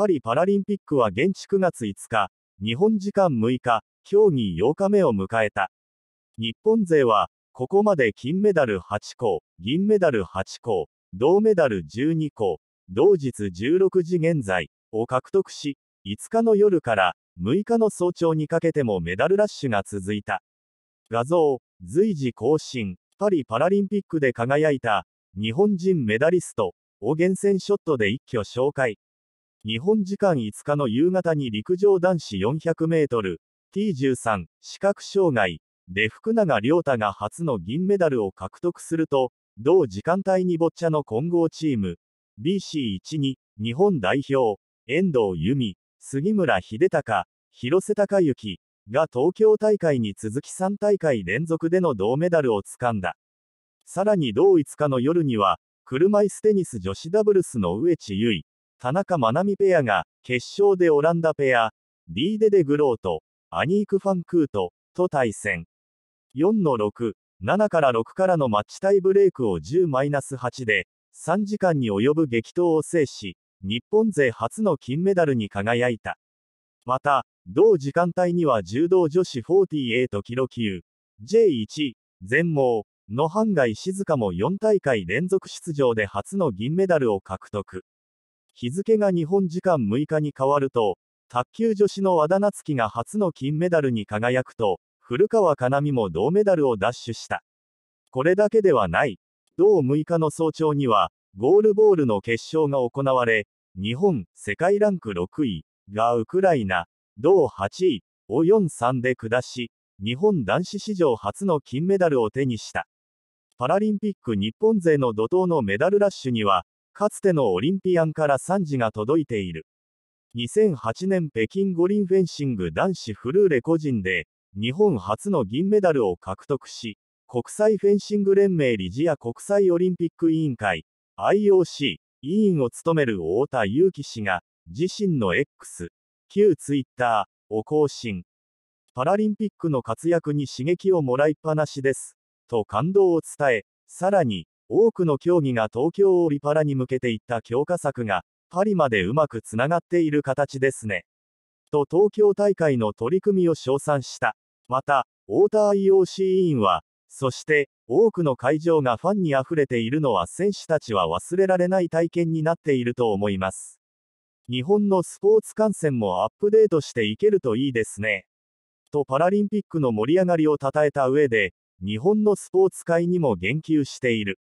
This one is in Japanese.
パリパラリンピックは現地9月5日、日本時間6日、競技8日目を迎えた。日本勢は、ここまで金メダル8個、銀メダル8個、銅メダル12個、同日16時現在を獲得し、5日の夜から6日の早朝にかけてもメダルラッシュが続いた。画像、随時更新、パリパラリンピックで輝いた日本人メダリストを厳選ショットで一挙紹介。日本時間5日の夕方に陸上男子400メートル T13 視覚障害で福永亮太が初の銀メダルを獲得すると、同時間帯にボッチャの混合チーム BC1 2日本代表遠藤由美、杉村秀隆、広瀬隆行が東京大会に続き3大会連続での銅メダルをつかんだ。さらに同5日の夜には、車椅子テニス女子ダブルスの上地結衣、田中真奈美ペアが、決勝でオランダペア、リーデデグロート、アニーク・ファンクート、と対戦。4の6、7から6からのマッチタイブレークを10-8で、3時間に及ぶ激闘を制し、日本勢初の金メダルに輝いた。また、同時間帯には柔道女子48キロ級、J1、全盲、の半外静香も4大会連続出場で初の銀メダルを獲得。日付が日本時間6日に変わると、卓球女子の和田夏樹が初の金メダルに輝くと、古川かなみも銅メダルを奪取した。これだけではない。同6日の早朝には、ゴールボールの決勝が行われ、日本、世界ランク6位がウクライナ、同8位を4-3で下し、日本男子史上初の金メダルを手にした。パラリンピック日本勢の怒涛のメダルラッシュには、かつてのオリンピアンから賛辞が届いている。2008年北京五輪フェンシング男子フルーレ個人で、日本初の銀メダルを獲得し、国際フェンシング連盟理事や国際オリンピック委員会、IOC、委員を務める太田祐樹氏が、自身の X、旧 Twitter を更新。パラリンピックの活躍に刺激をもらいっぱなしです。と感動を伝え、さらに、多くの競技が東京オリパラに向けていった強化策が、パリまでうまくつながっている形ですね。と東京大会の取り組みを称賛した。また、太田 IOC 委員は、そして、多くの会場がファンにあふれているのは選手たちは忘れられない体験になっていると思います。日本のスポーツ観戦もアップデートしていけるといいですね。とパラリンピックの盛り上がりをたたえた上で、日本のスポーツ界にも言及している。